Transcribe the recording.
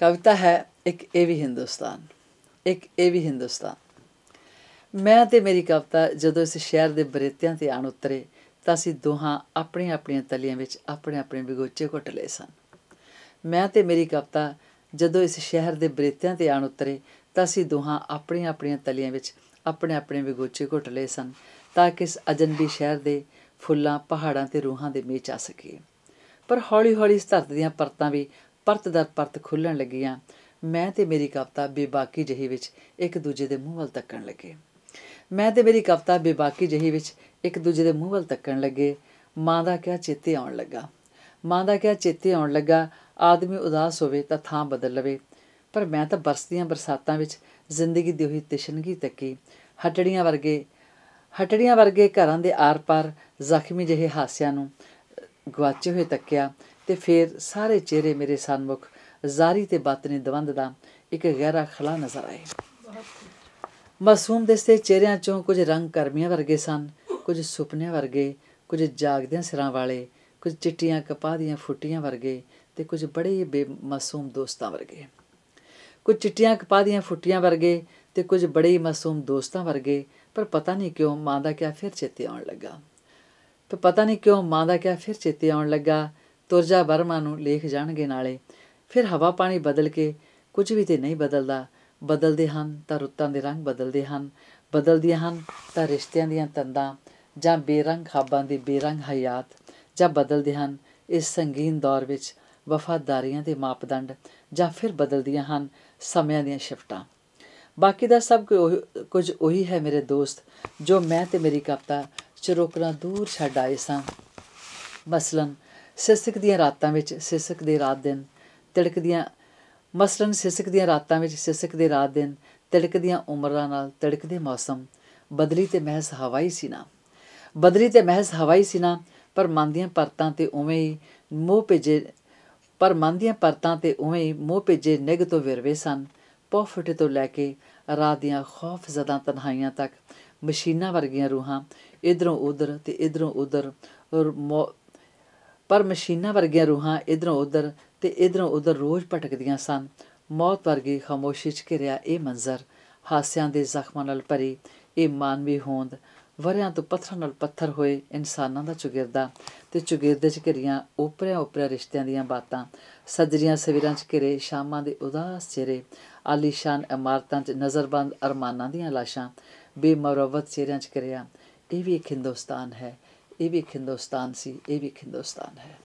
ਕਵਿਤਾ ਹੈ ਇੱਕ ਇਹ ਵੀ ਹਿੰਦੁਸਤਾਨ ਇੱਕ ਇਹ ਵੀ ਹਿੰਦੁਸਤਾਨ ਮੈਂ ਤੇ ਮੇਰੀ ਕਵਿਤਾ ਜਦੋਂ ਇਸ ਸ਼ਹਿਰ ਦੇ ਬਰੇਤਿਆਂ ਤੇ ਆਣ ਉਤਰੇ ਤਾਂ ਅਸੀਂ ਦੋਹਾਂ ਆਪਣੀਆਂ ਆਪਣੀਆਂ ਤਲੀਆਂ ਵਿੱਚ ਆਪਣੇ ਆਪਣੇ ਵਿਗੋਚੇ ਘੁੱਟ ਲਏ ਸਨ ਮੈਂ ਤੇ ਮੇਰੀ ਕਵਿਤਾ ਜਦੋਂ ਇਸ ਸ਼ਹਿਰ ਦੇ ਬਰੇਤਿਆਂ ਤੇ ਆਣ ਉਤਰੇ ਤਾਂ ਅਸੀਂ ਦੋਹਾਂ ਆਪਣੀਆਂ ਆਪਣੀਆਂ ਤਲੀਆਂ ਵਿੱਚ ਆਪਣੇ ਆਪਣੇ ਵਿਗੋਚੇ ਘੁੱਟ ਲਏ ਸਨ ਤਾਂ ਕਿ ਇਸ ਅਜਨਬੀ ਸ਼ਹਿਰ ਦੇ ਫੁੱਲਾਂ ਪਹਾੜਾਂ ਤੇ ਰੂਹਾਂ ਦੇ ਮੇਚ ਆ ਸਕੀਏ ਪਰ ਹੌਲੀ-ਹੌਲੀ ਇਸ ਧਰਤ ਦੀਆਂ ਪਰਤਾਂ ਵੀ ਪਰਤ ਦਰ ਪਰਤ ਖੁੱਲਣ ਲੱਗੀਆਂ ਮੈਂ ਤੇ ਮੇਰੀ ਕਵਤਾ ਬੇਬਾਕੀ ਜਹੀ ਵਿੱਚ ਇੱਕ ਦੂਜੇ ਦੇ ਮੂੰਹ ਵੱਲ ਤੱਕਣ ਲੱਗੇ ਮੈਂ ਤੇ ਮੇਰੀ ਕਵਤਾ ਬੇਬਾਕੀ ਜਹੀ ਵਿੱਚ ਇੱਕ ਦੂਜੇ ਦੇ ਮੂੰਹ ਵੱਲ ਤੱਕਣ ਲੱਗੇ ਮਾਂ ਦਾ ਕਿਆ ਚੇਤੇ ਆਉਣ ਲੱਗਾ ਮਾਂ ਦਾ ਕਿਆ ਚੇਤੇ ਆਉਣ ਲੱਗਾ ਆਦਮੀ ਉਦਾਸ ਹੋਵੇ ਤਾਂ ਥਾਂ ਬਦਲ ਲਵੇ ਪਰ ਮੈਂ ਤਾਂ ਬਰਸਦੀਆਂ ਬਰਸਾਤਾਂ ਵਿੱਚ ਜ਼ਿੰਦਗੀ ਦੀ ਉਹੀ ਤਿਸ਼ਨਗੀ ਤੱਕੀ ਹਟੜੀਆਂ ਵਰਗੇ ਹਟੜੀਆਂ ਵਰਗੇ ਘਰਾਂ ਦੇ ਆਰ-ਪਾਰ ਜ਼ਖਮੀ ਜਿਹੇ ਹਾਸਿਆਂ ਨੂੰ ਗਵਾਚੇ ਹੋਏ ਤੱਕਿਆ ਤੇ ਫਿਰ ਸਾਰੇ ਚਿਹਰੇ ਮੇਰੇ ਸਾਹਮਣੇ ਜ਼ਾਰੀ ਤੇ ਬਾਤਨੀ ਦਵੰਦ ਦਾ ਇੱਕ ਗਹਿਰਾ ਖਲਾ ਨਜ਼ਰ ਆਏ ਮਾਸੂਮ ਦੇਸੇ ਚਿਹਰਿਆਂ ਚੋਂ ਕੁਝ ਰੰਗ ਕਰਮੀਆਂ ਵਰਗੇ ਸਨ ਕੁਝ ਸੁਪਨਿਆਂ ਵਰਗੇ ਕੁਝ ਜਾਗਦਿਆਂ ਸਿਰਾਂ ਵਾਲੇ ਕੁਝ ਚਿੱਟੀਆਂ ਕਪਾਹ ਦੀਆਂ ਫੁੱਟੀਆਂ ਵਰਗੇ ਤੇ ਕੁਝ ਬੜੇ ਬੇਮਾਸੂਮ ਦੋਸਤਾਂ ਵਰਗੇ ਕੁਝ ਚਿੱਟੀਆਂ ਕਪਾਹ ਦੀਆਂ ਫੁੱਟੀਆਂ ਵਰਗੇ ਤੇ ਕੁਝ ਬੜੇ ਮਾਸੂਮ ਦੋਸਤਾਂ ਵਰਗੇ ਪਰ ਪਤਾ ਨਹੀਂ ਕਿਉਂ ਮਾਂ ਦਾ ਕਿਆ ਫਿਰ ਚੇਤੇ ਆਉਣ ਲੱਗਾ ਤੇ ਪਤਾ ਨਹੀਂ ਕਿਉਂ ਮਾਂ ਦਾ ਕਿਆ ਫਿਰ ਚੇਤੇ ਆਉਣ ਲੱਗਾ ਤੁਰਜਾ ਬਰਮਾ ਨੂੰ ਲੇਖ ਜਾਣਗੇ ਨਾਲੇ ਫਿਰ ਹਵਾ ਪਾਣੀ ਬਦਲ ਕੇ ਕੁਝ ਵੀ ਤੇ ਨਹੀਂ ਬਦਲਦਾ ਬਦਲਦੇ ਹਨ ਤਾਂ ਰੁੱਤਾਂ ਦੇ ਰੰਗ ਬਦਲਦੇ ਹਨ ਬਦਲਦੀਆਂ ਹਨ ਤਾਂ ਰਿਸ਼ਤਿਆਂ ਦੀਆਂ ਤੰਦਾਂ ਜਾਂ ਬੇਰੰਗ ਖਾਬਾਂ ਦੀ ਬੇਰੰਗ ਹਯਾਤ ਜਾਂ ਬਦਲਦੇ ਹਨ ਇਸ ਸੰਗੀਨ ਦੌਰ ਵਿੱਚ ਵਫਾਦਾਰੀਆਂ ਦੇ ਮਾਪਦੰਡ ਜਾਂ ਫਿਰ ਬਦਲਦੀਆਂ ਹਨ ਸਮਿਆਂ ਦੀਆਂ ਸ਼ਿਫਟਾਂ ਬਾਕੀ ਦਾ ਸਭ ਕੁਝ ਉਹੀ ਹੈ ਮੇਰੇ ਦੋਸਤ ਜੋ ਮੈਂ ਤੇ ਮੇਰੀ ਕਵਤਾ ਚਰੋਕਰਾਂ ਦੂਰ ਛੱਡ ਆਏ ਸਾਂ ਮਸਲਨ ਸਿਸਕ ਦੀਆਂ ਰਾਤਾਂ ਵਿੱਚ ਸਿਸਕ ਦੇ ਰਾਤ ਦਿਨ ਤੜਕਦੀਆਂ ਮਸਲਨ ਸਿਸਕ ਦੀਆਂ ਰਾਤਾਂ ਵਿੱਚ ਸਿਸਕ ਦੇ ਰਾਤ ਦਿਨ ਤੜਕਦੀਆਂ ਉਮਰਾਂ ਨਾਲ ਤੜਕਦੇ ਮੌਸਮ ਬਦਲੀ ਤੇ ਮਹਿਸ ਹਵਾਈ ਸੀ ਨਾ ਬਦਲੀ ਤੇ ਮਹਿਸ ਹਵਾਈ ਸੀ ਨਾ ਪਰ ਮਨ ਦੀਆਂ ਪਰਤਾਂ ਤੇ ਉਵੇਂ ਹੀ ਮੋਹ ਭੇਜੇ ਪਰ ਮਨ ਦੀਆਂ ਪਰਤਾਂ ਤੇ ਉਵੇਂ ਹੀ ਮੋਹ ਭੇਜੇ ਨਿਗ ਤੋਂ ਵਿਰਵੇ ਸਨ ਪੌਫਟੇ ਤੋਂ ਲੈ ਕੇ ਰਾਤ ਦੀਆਂ ਖੌਫ ਜ਼ਦਾ ਤਨਹਾਈਆਂ ਤੱਕ ਮਸ਼ੀਨਾਂ ਵਰਗੀਆਂ ਰੂਹਾਂ ਇਧਰੋਂ ਉਧਰ ਤੇ ਇਧਰੋਂ ਉਧਰ ਪਰ ਮਸ਼ੀਨਾਂ ਵਰਗੀਆਂ ਰੂਹਾਂ ਇਧਰੋਂ ਉਧਰ ਤੇ ਇਧਰੋਂ ਉਧਰ ਰੋਜ਼ ਭਟਕਦੀਆਂ ਸਨ ਮੌਤ ਵਰਗੀ ਖਾਮੋਸ਼ੀ 'ਚ ਘਿਰਿਆ ਇਹ ਮੰਜ਼ਰ ਹਾਸਿਆਂ ਦੇ ਜ਼ਖਮਾਂ ਨਾਲ ਭਰੀ ਇਹ ਮਾਨਵੀ ਹੋਂਦ ਵਰਿਆਂ ਤੋਂ ਪੱਥਰ ਨਾਲ ਪੱਥਰ ਹੋਏ ਇਨਸਾਨਾਂ ਦਾ ਚੁਗਿਰਦਾ ਤੇ ਚੁਗਿਰਦੇ 'ਚ ਘਿਰੀਆਂ ਉਪਰਿਆਂ ਉਪਰਿਆਂ ਰਿਸ਼ਤਿਆਂ ਦੀਆਂ ਬਾਤਾਂ ਸਜਰੀਆਂ ਸਵੇਰਾਂ 'ਚ ਘਿਰੇ ਸ਼ਾਮਾਂ ਦੇ ਉਦਾਸ ਚਿਹਰੇ ਆਲੀਸ਼ਾਨ ਇਮਾਰਤਾਂ 'ਚ ਨਜ਼ਰਬੰਦ ਅਰਮਾਨਾਂ ਦੀਆਂ ਲਾਸ਼ਾਂ ਬੇਮਰਵਤ ਚਿਹਰਿਆਂ 'ਚ ਘਿਰਿਆ ਇਹ ਵੀ ਇੱਕ ਹਿੰਦੁਸਤਾਨ ਹੈ ਇਹ ਵੀ ਇੱਕ ਹਿੰਦੁਸਤਾਨ ਸੀ ਇਹ ਵੀ ਇੱਕ ਹਿੰਦੁਸਤਾਨ ਹੈ